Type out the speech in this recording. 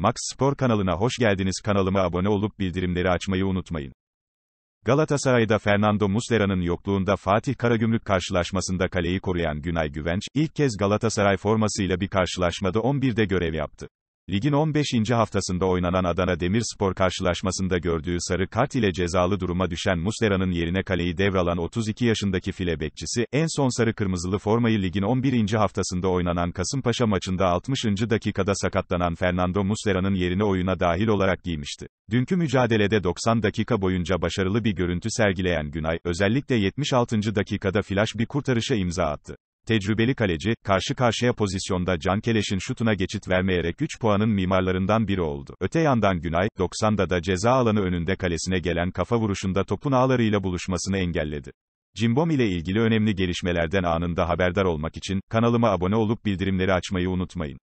Max Spor kanalına hoş geldiniz. Kanalıma abone olup bildirimleri açmayı unutmayın. Galatasaray'da Fernando Muslera'nın yokluğunda Fatih Karagümrük karşılaşmasında kaleyi koruyan Günay Güvenç, ilk kez Galatasaray formasıyla bir karşılaşmada 11'de görev yaptı. Ligin 15. haftasında oynanan Adana Demirspor karşılaşmasında gördüğü sarı kart ile cezalı duruma düşen Muslera'nın yerine kaleyi devralan 32 yaşındaki file bekçisi, en son sarı kırmızılı formayı ligin 11. haftasında oynanan Kasımpaşa maçında 60. dakikada sakatlanan Fernando Muslera'nın yerine oyuna dahil olarak giymişti. Dünkü mücadelede 90 dakika boyunca başarılı bir görüntü sergileyen Günay, özellikle 76. dakikada flash bir kurtarışa imza attı tecrübeli kaleci, karşı karşıya pozisyonda Can Cankeleş'in şutuna geçit vermeyerek 3 puanın mimarlarından biri oldu. Öte yandan Günay, 90'da da ceza alanı önünde kalesine gelen kafa vuruşunda topun ağlarıyla buluşmasını engelledi. Cimbom ile ilgili önemli gelişmelerden anında haberdar olmak için, kanalıma abone olup bildirimleri açmayı unutmayın.